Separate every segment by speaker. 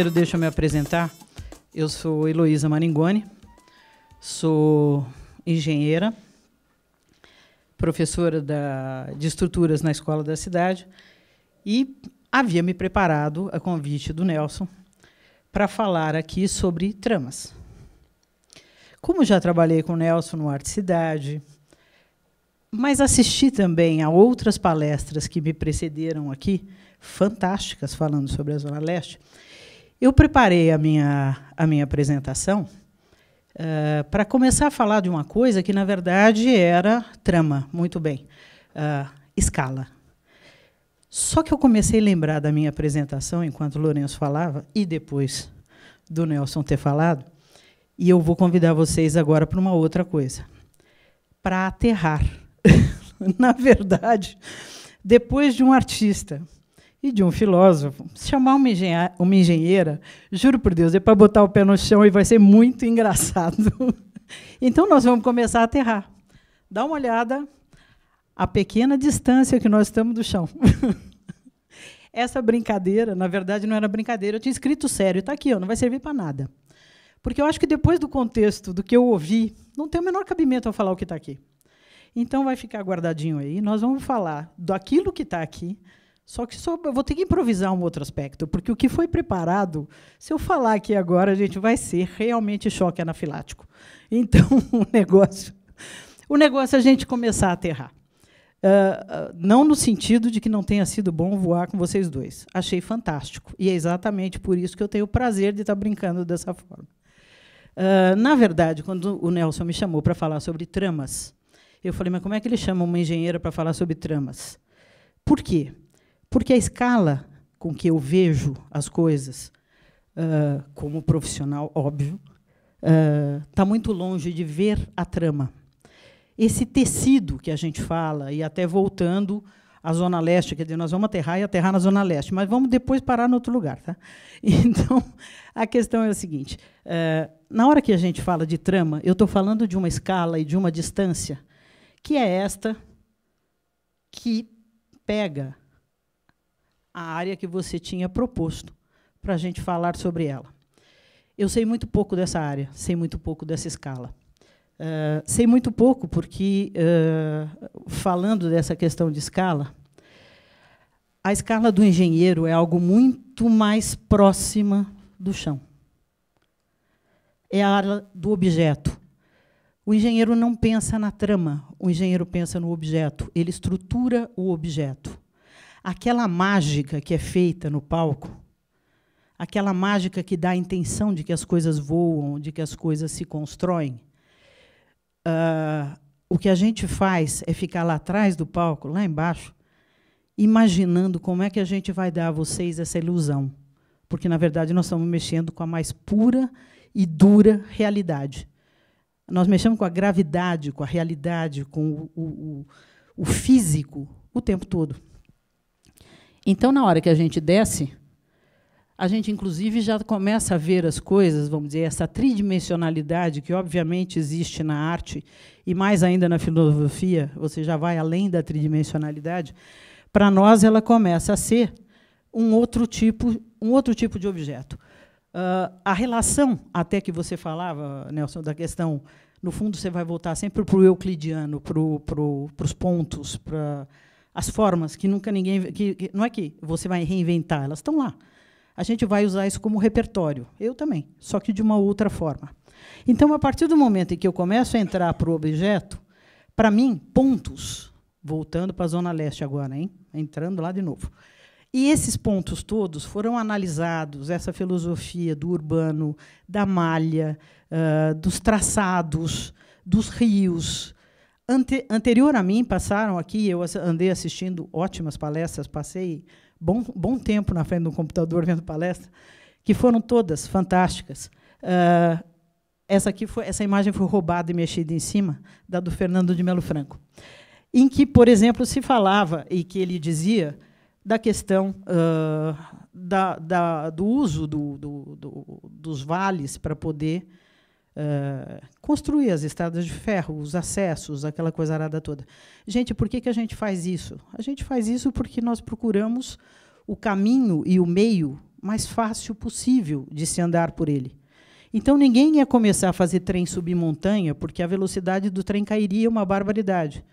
Speaker 1: primeiro deixa eu me apresentar. Eu sou Heloísa Maringoni, sou engenheira, professora da, de estruturas na escola da cidade e havia me preparado a convite do Nelson para falar aqui sobre tramas. Como já trabalhei com o Nelson no Arte Cidade, mas assisti também a outras palestras que me precederam aqui, fantásticas, falando sobre a Zona Leste, eu preparei a minha, a minha apresentação uh, eh, para começar a falar de uma coisa que, na verdade, era trama, muito bem, uh, escala. Só que eu comecei a lembrar da minha apresentação enquanto o Lourenço falava e depois do Nelson ter falado, e eu vou convidar vocês agora para uma outra coisa, para aterrar. na verdade, depois de um artista e de um filósofo. Se chamar uma, engenha uma engenheira, juro por Deus, é para botar o pé no chão e vai ser muito engraçado. então nós vamos começar a aterrar. Dá uma olhada à pequena distância que nós estamos do chão. Essa brincadeira, na verdade, não era brincadeira. Eu tinha escrito sério, está aqui, ó, não vai servir para nada. Porque eu acho que depois do contexto, do que eu ouvi, não tem o menor cabimento eu falar o que está aqui. Então vai ficar guardadinho aí. Nós vamos falar daquilo que está aqui, só que eu vou ter que improvisar um outro aspecto, porque o que foi preparado, se eu falar aqui agora, a gente vai ser realmente choque anafilático. Então, o negócio, o negócio é a gente começar a aterrar. uh, não no sentido de que não tenha sido bom voar com vocês dois. Achei fantástico. E é exatamente por isso que eu tenho o prazer de estar brincando dessa forma. Uh, na verdade, quando o Nelson me chamou para falar sobre tramas, eu falei, mas como é que ele chama uma engenheira para falar sobre tramas? Por quê? Porque a escala com que eu vejo as coisas, uh, como profissional, óbvio, está ah, uh, muito longe de ver a trama. Esse tecido que a gente fala, e até voltando à Zona Leste, quer dizer, nós vamos aterrar e aterrar na Zona Leste, mas vamos depois parar em outro lugar. Tá? Então, a questão é a seguinte: uh, na hora que a gente fala de trama, eu estou falando de uma escala e de uma distância, que é esta que pega a área que você tinha proposto para a gente falar sobre ela. Eu sei muito pouco dessa área, sei muito pouco dessa escala. Uh, sei muito pouco porque, uh, falando dessa questão de escala, a escala do engenheiro é algo muito mais próxima do chão. É a área do objeto. O engenheiro não pensa na trama, o engenheiro pensa no objeto, ele estrutura o objeto aquela mágica que é feita no palco, aquela mágica que dá a intenção de que as coisas voam, de que as coisas se constroem. Uh, o que a gente faz é ficar lá atrás do palco, lá embaixo, imaginando como é que a gente vai dar a vocês essa ilusão. Porque, na verdade, nós estamos mexendo com a mais pura e dura realidade. Nós mexemos com a gravidade, com a realidade, com o, o, o físico o tempo todo. Então, na hora que a gente desce, a gente, inclusive, já começa a ver as coisas, vamos dizer, essa tridimensionalidade que, obviamente, existe na arte, e mais ainda na filosofia, você já vai além da tridimensionalidade, para nós ela começa a ser um outro tipo, um outro tipo de objeto. Uh, a relação, até que você falava, Nelson, da questão, no fundo você vai voltar sempre para o euclidiano, para pro, os pontos, para as formas que nunca ninguém que, que, não é que você vai reinventar, elas estão lá. A gente vai usar isso como repertório. Eu também, só que de uma outra forma. Então, a partir do momento em que eu começo a entrar para o objeto, para mim, pontos, voltando para a Zona Leste agora, hein? entrando lá de novo. E esses pontos todos foram analisados, essa filosofia do urbano, da malha, uh, dos traçados, dos rios, Ante, anterior a mim passaram aqui, eu andei assistindo ótimas palestras, passei bom, bom tempo na frente do computador vendo palestra, que foram todas fantásticas. Uh, essa aqui foi, essa imagem foi roubada e mexida em cima da do Fernando de Melo Franco, em que, por exemplo, se falava e que ele dizia da questão uh, da, da, do uso do, do, do, dos vales para poder eh, construir as estradas de ferro, os acessos, aquela coisa arada toda. Gente, por que, que a gente faz isso? A gente faz isso porque nós procuramos o caminho e o meio mais fácil possível de se andar por ele. Então ninguém ia começar a fazer trem subir montanha porque a velocidade do trem cairia uma barbaridade.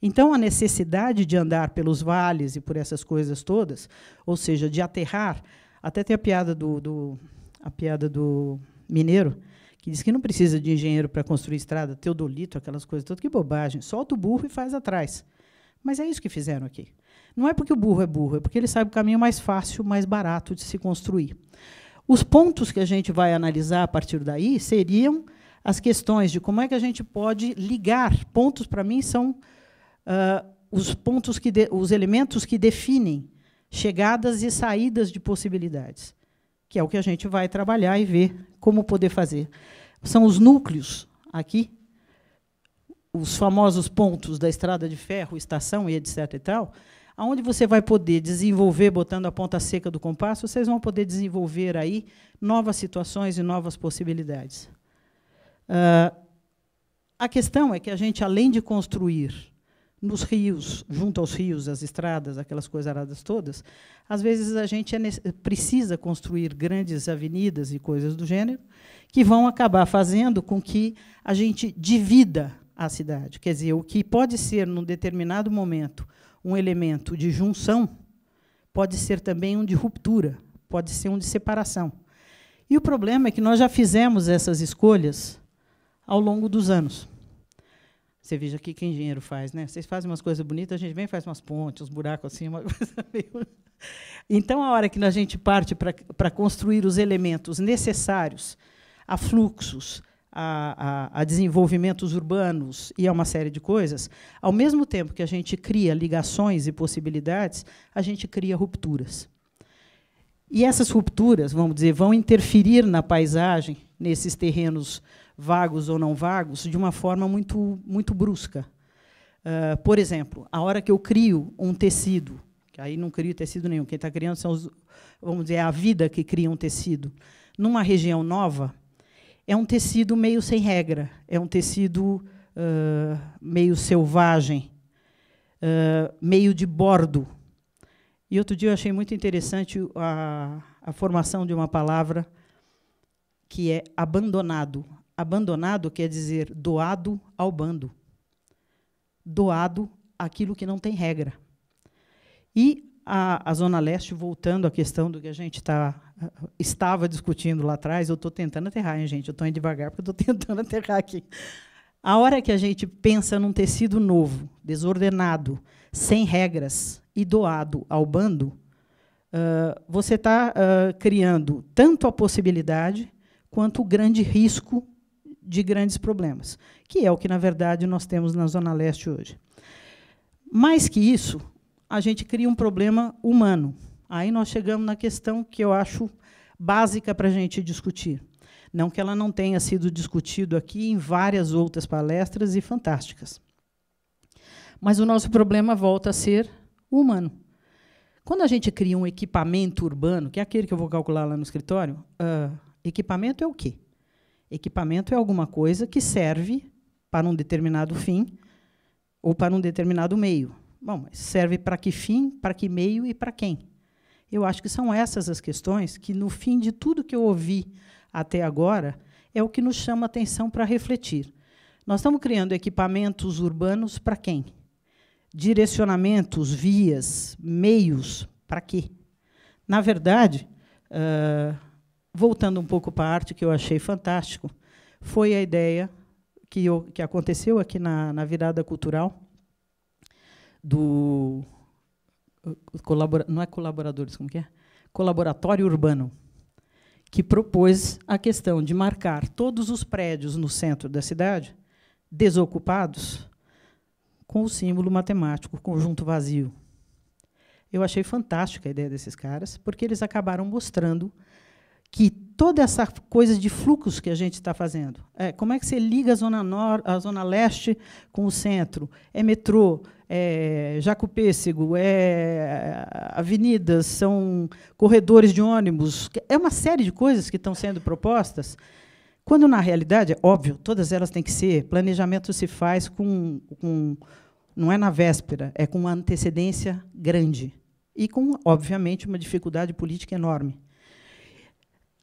Speaker 1: Então a necessidade de andar pelos vales e por essas coisas todas, ou seja, de aterrar, até tem a piada do, do a piada do mineiro, que diz que não precisa de engenheiro para construir estrada, teodolito, aquelas coisas todas, que bobagem. Solta o burro e faz atrás. Mas é isso que fizeram aqui. Não é porque o burro é burro, é porque ele sabe o caminho mais fácil, mais barato de se construir. Os pontos que a gente vai analisar a partir daí seriam as questões de como é que a gente pode ligar. Pontos, para mim, são uh, os pontos que de, os elementos que definem chegadas e saídas de possibilidades que é o que a gente vai trabalhar e ver como poder fazer. São os núcleos aqui, os famosos pontos da estrada de ferro, estação e etc. e tal, aonde você vai poder desenvolver, botando a ponta seca do compasso, vocês vão poder desenvolver aí novas situações e novas possibilidades. Uh, a questão é que a gente, além de construir nos rios, junto aos rios, as estradas, aquelas coisas aradas todas, às vezes a gente é precisa construir grandes avenidas e coisas do gênero que vão acabar fazendo com que a gente divida a cidade. Quer dizer, o que pode ser, num determinado momento, um elemento de junção, pode ser também um de ruptura, pode ser um de separação. E o problema é que nós já fizemos essas escolhas ao longo dos anos. Você veja aqui que engenheiro faz, né? Vocês fazem umas coisas bonitas, a gente vem e faz umas pontes, uns buracos assim, uma coisa meio. Então, a hora que a gente parte para construir os elementos necessários a fluxos, a, a, a, desenvolvimentos urbanos e a uma série de coisas, ao mesmo tempo que a gente cria ligações e possibilidades, a gente cria rupturas. E essas rupturas, vamos dizer, vão interferir na paisagem, nesses terrenos vagos ou não vagos, de uma forma muito, muito brusca. Uh, por exemplo, a hora que eu crio um tecido, que aí não crio tecido nenhum, quem está criando são os, vamos dizer, é a vida que cria um tecido, numa região nova, é um tecido meio sem regra, é um tecido uh, meio selvagem, uh, meio de bordo. E outro dia eu achei muito interessante a, a formação de uma palavra que é abandonado. Abandonado quer dizer doado ao bando. Doado aquilo que não tem regra. E a, a Zona Leste, voltando à questão do que a gente tá, estava discutindo lá atrás, eu estou tentando aterrar, hein, gente? Eu estou indo devagar porque estou tentando aterrar aqui. A hora que a gente pensa num tecido novo, desordenado, sem regras e doado ao bando, uh, você está uh, criando tanto a possibilidade quanto o grande risco de grandes problemas, que é o que, na verdade, nós temos na Zona Leste hoje. Mais que isso, a gente cria um problema humano. Aí nós chegamos na questão que eu acho básica para a gente discutir. Não que ela não tenha sido discutida aqui em várias outras palestras e fantásticas. Mas o nosso problema volta a ser humano. Quando a gente cria um equipamento urbano, que é aquele que eu vou calcular lá no escritório, uh, equipamento é o quê? Equipamento é alguma coisa que serve para um determinado fim ou para um determinado meio. Bom, serve para que fim, para que meio e para quem? Eu acho que são essas as questões que, no fim de tudo que eu ouvi até agora, é o que nos chama a atenção para refletir. Nós estamos criando equipamentos urbanos para quem? Direcionamentos, vias, meios, para quê? Na verdade, uh, voltando um pouco para a arte, que eu achei fantástico, foi a ideia que, eu, que aconteceu aqui na, na virada cultural do colabora, não é colaboradores, como que é? Colaboratório Urbano, que propôs a questão de marcar todos os prédios no centro da cidade desocupados com o símbolo matemático conjunto vazio. Eu achei fantástica a ideia desses caras, porque eles acabaram mostrando que toda essa coisa de fluxos que a gente está fazendo. É, como é que você liga a zona, nor a zona leste com o centro? É metrô, é Jacupêssego, é, é avenidas, são corredores de ônibus. É uma série de coisas que estão sendo propostas, quando, na realidade, é óbvio, todas elas têm que ser. Planejamento se faz com, com não é na véspera, é com uma antecedência grande. E com, obviamente, uma dificuldade política enorme.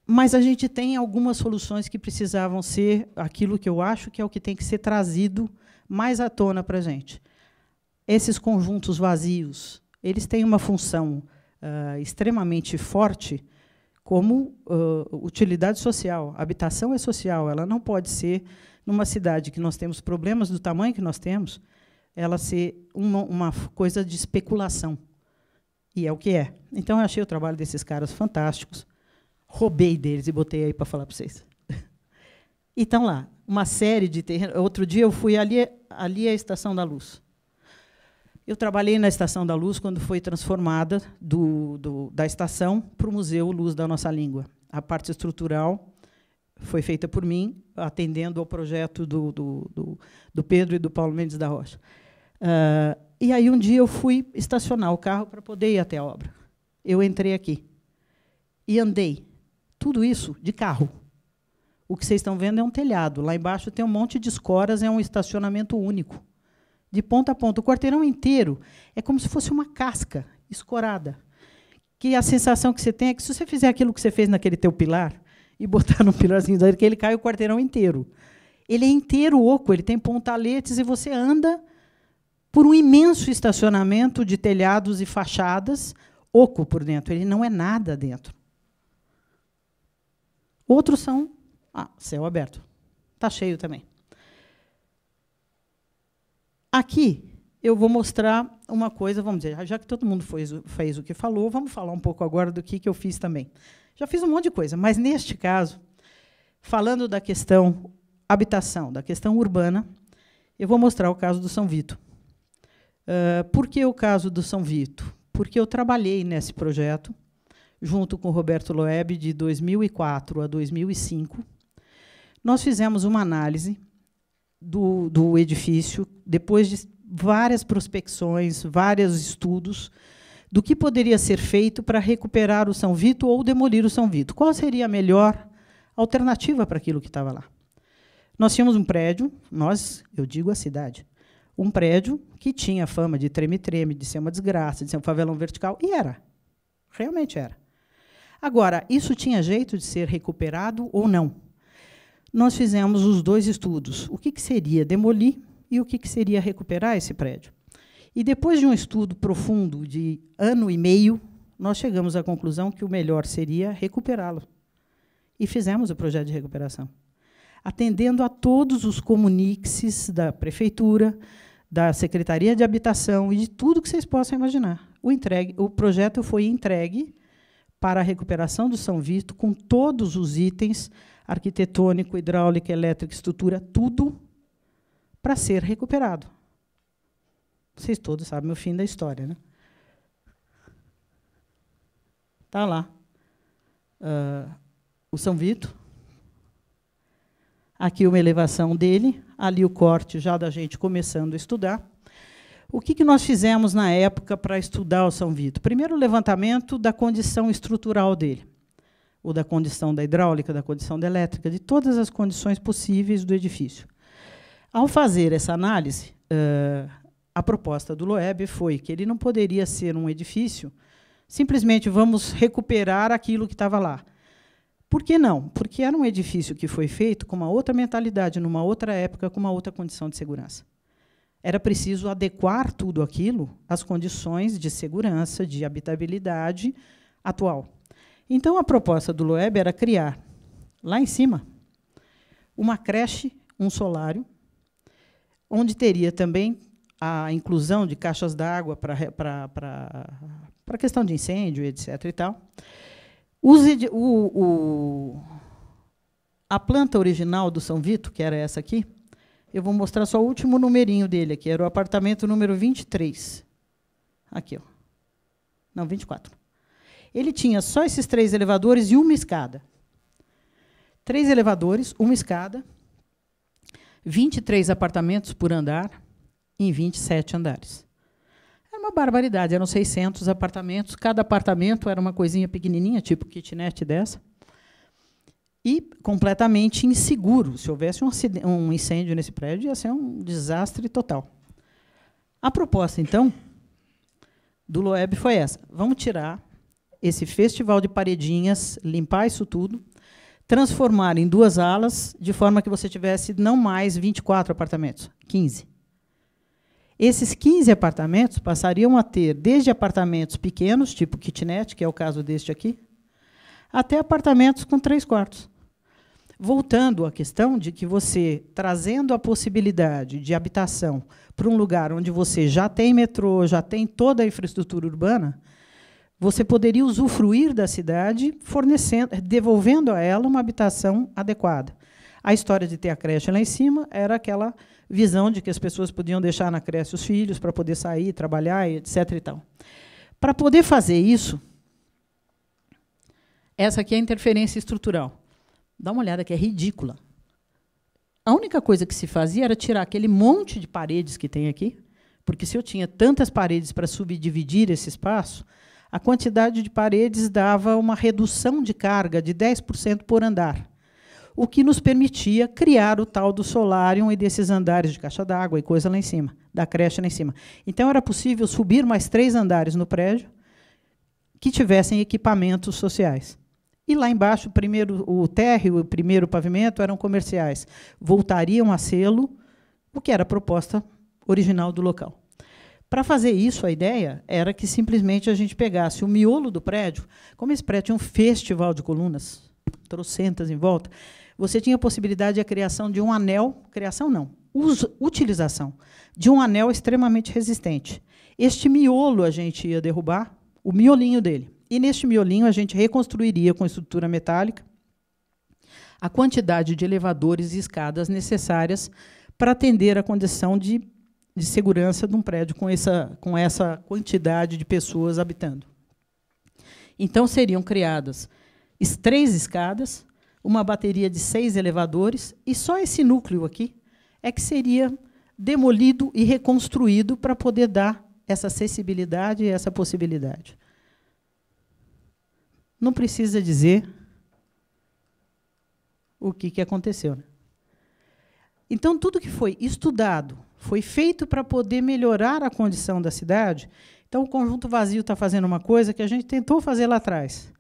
Speaker 1: Mas a gente tem algumas soluções que precisavam ser aquilo que eu acho que é o que tem que ser trazido mais à tona para a gente. Esses conjuntos vazios, eles têm uma função uh, extremamente forte como uh, utilidade social. habitação é social, ela não pode ser, numa cidade que nós temos problemas do tamanho que nós temos, ela ser uma, uma coisa de especulação. E é o que é. Então, eu achei o trabalho desses caras fantásticos roubei deles e botei aí para falar para vocês. Então lá, uma série de terrenos. Outro dia eu fui ali, ali é a Estação da Luz. Eu trabalhei na Estação da Luz quando foi transformada do, do, da estação para o Museu Luz da Nossa Língua. A parte estrutural foi feita por mim, atendendo ao projeto do, do, do Pedro e do Paulo Mendes da Rocha. Uh, e aí um dia eu fui estacionar o carro para poder ir até a obra. Eu entrei aqui e andei tudo isso de carro. O que vocês estão vendo é um telhado. Lá embaixo tem um monte de escoras, é um estacionamento único. De ponta a ponta. O quarteirão inteiro é como se fosse uma casca escorada. Que a sensação que você tem é que se você fizer aquilo que você fez naquele teu pilar e botar no pilarzinho dele, que ele cai o quarteirão inteiro. Ele é inteiro oco, ele tem pontaletes e você anda por um imenso estacionamento de telhados e fachadas, oco por dentro. Ele não é nada dentro. Outros são ah, céu aberto. Está cheio também. Aqui eu vou mostrar uma coisa, vamos dizer, já que todo mundo fez o que falou, vamos falar um pouco agora do que, que eu fiz também. Já fiz um monte de coisa, mas neste caso, falando da questão habitação, da questão urbana, eu vou mostrar o caso do São Vito. Uh, por que o caso do São Vito? Porque eu trabalhei nesse projeto junto com Roberto Loeb, de 2004 a 2005, nós fizemos uma análise do, do edifício, depois de várias prospecções, vários estudos, do que poderia ser feito para recuperar o São Vito ou demolir o São Vito. Qual seria a melhor alternativa para aquilo que estava lá? Nós tínhamos um prédio, nós, eu digo a cidade, um prédio que tinha fama de treme-treme, de ser uma desgraça, de ser um favelão vertical, e era. Realmente era. Agora, isso tinha jeito de ser recuperado ou não? Nós fizemos os dois estudos: o que, que seria demolir e o que, que seria recuperar esse prédio. E depois de um estudo profundo de ano e meio, nós chegamos à conclusão que o melhor seria recuperá-lo. E fizemos o projeto de recuperação, atendendo a todos os comunixes da prefeitura, da Secretaria de Habitação e de tudo que vocês possam imaginar. O, entregue, o projeto foi entregue para a recuperação do São Vito, com todos os itens, arquitetônico, hidráulica, elétrica, estrutura, tudo, para ser recuperado. Vocês todos sabem o fim da história, né? Está lá. Uh, o São Vito. Aqui uma elevação dele, ali o corte já da gente começando a estudar. O que, que nós fizemos na época para estudar o São Vito? Primeiro, o levantamento da condição estrutural dele, ou da condição da hidráulica, da condição da elétrica, de todas as condições possíveis do edifício. Ao fazer essa análise, uh, a proposta do Loeb foi que ele não poderia ser um edifício simplesmente vamos recuperar aquilo que estava lá. Por que não? Porque era um edifício que foi feito com uma outra mentalidade, numa outra época, com uma outra condição de segurança era preciso adequar tudo aquilo às condições de segurança, de habitabilidade atual. Então, a proposta do Loeb era criar, lá em cima, uma creche, um solário, onde teria também a inclusão de caixas d'água para questão de incêndio, etc. E tal. o, o, a planta original do São Vito, que era essa aqui, eu vou mostrar só o último numerinho dele aqui. Era o apartamento número 23. Aqui, ó. Não, 24. Ele tinha só esses três elevadores e uma escada. Três elevadores, uma escada, 23 apartamentos por andar em 27 andares. Era uma barbaridade, eram 600 apartamentos, cada apartamento era uma coisinha pequenininha, tipo kitnet dessa e completamente inseguro. Se houvesse um, um incêndio nesse prédio, ia ser um desastre total. A proposta, então, do Loeb foi essa: vamos tirar esse festival de paredinhas, limpar isso tudo, transformar em duas alas, de forma que você tivesse não mais 24 apartamentos, 15. Esses 15 apartamentos passariam a ter desde apartamentos pequenos, tipo kitnet, que é o caso deste aqui, até apartamentos com três quartos. Voltando à questão de que você, trazendo a possibilidade de habitação para um lugar onde você já tem metrô, já tem toda a infraestrutura urbana, você poderia usufruir da cidade, fornecendo, eh, devolvendo a ela uma habitação adequada. A história de ter a creche lá em cima era aquela visão de que as pessoas podiam deixar na creche os filhos para poder sair, trabalhar, etc. E tal. Para poder fazer isso, essa aqui é a interferência estrutural. Dá uma olhada que é ridícula. A única coisa que se fazia era tirar aquele monte de paredes que tem aqui, porque se eu tinha tantas paredes para subdividir esse espaço, a quantidade de paredes dava uma redução de carga de 10% por andar, o que nos permitia criar o tal do solarium e desses andares de caixa d'água e coisa lá em cima, da creche lá em cima. Então era possível subir mais três andares no prédio que tivessem equipamentos sociais. E lá embaixo, primeiro, o térreo, o primeiro pavimento eram comerciais. Voltariam a selo, o que era a proposta original do local. Para fazer isso, a ideia era que simplesmente a gente pegasse o miolo do prédio, como esse prédio tinha um festival de colunas, trocentas em volta, você tinha a possibilidade da criação de um anel, criação não, uso, utilização de um anel extremamente resistente. Este miolo a gente ia derrubar, o miolinho dele. E neste miolinho a gente reconstruiria com estrutura metálica a quantidade de elevadores e escadas necessárias para atender a condição de, de segurança de um prédio com essa, com essa quantidade de pessoas habitando. Então seriam criadas três escadas, uma bateria de seis elevadores, e só esse núcleo aqui é que seria demolido e reconstruído para poder dar essa acessibilidade e essa possibilidade não precisa dizer o que, que aconteceu. Né? Então, tudo que foi estudado, foi feito para poder melhorar a condição da cidade. Então, o conjunto vazio está fazendo uma coisa que a gente tentou fazer lá atrás.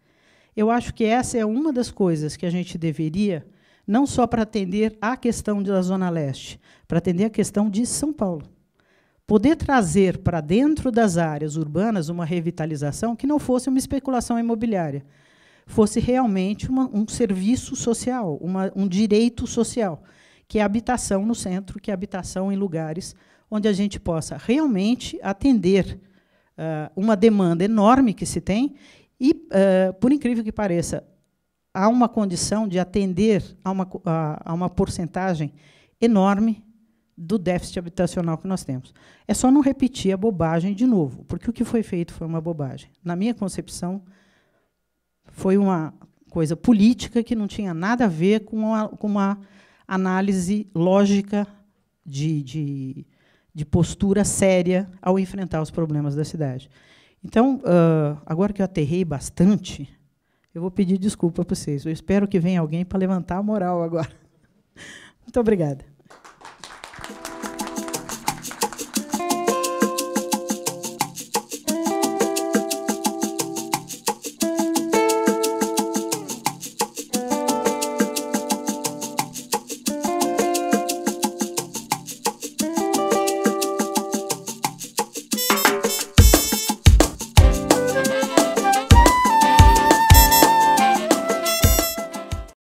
Speaker 1: Eu acho que essa é uma das coisas que a gente deveria, não só para atender a questão da Zona Leste, para atender a questão de São Paulo poder trazer para dentro das áreas urbanas uma revitalização que não fosse uma especulação imobiliária, fosse realmente uma, um serviço social, uma, um direito social, que é habitação no centro, que é habitação em lugares onde a gente possa realmente atender uh, uma demanda enorme que se tem e, uh, por incrível que pareça, há uma condição de atender a uma, a, a uma porcentagem enorme do déficit habitacional que nós temos. É só não repetir a bobagem de novo, porque o que foi feito foi uma bobagem. Na minha concepção, foi uma coisa política que não tinha nada a ver com uma, com uma análise lógica de, de, de, postura séria ao enfrentar os problemas da cidade. Então, uh, agora que eu aterrei bastante, eu vou pedir desculpa para vocês. Eu espero que venha alguém para levantar a moral agora. Muito obrigada.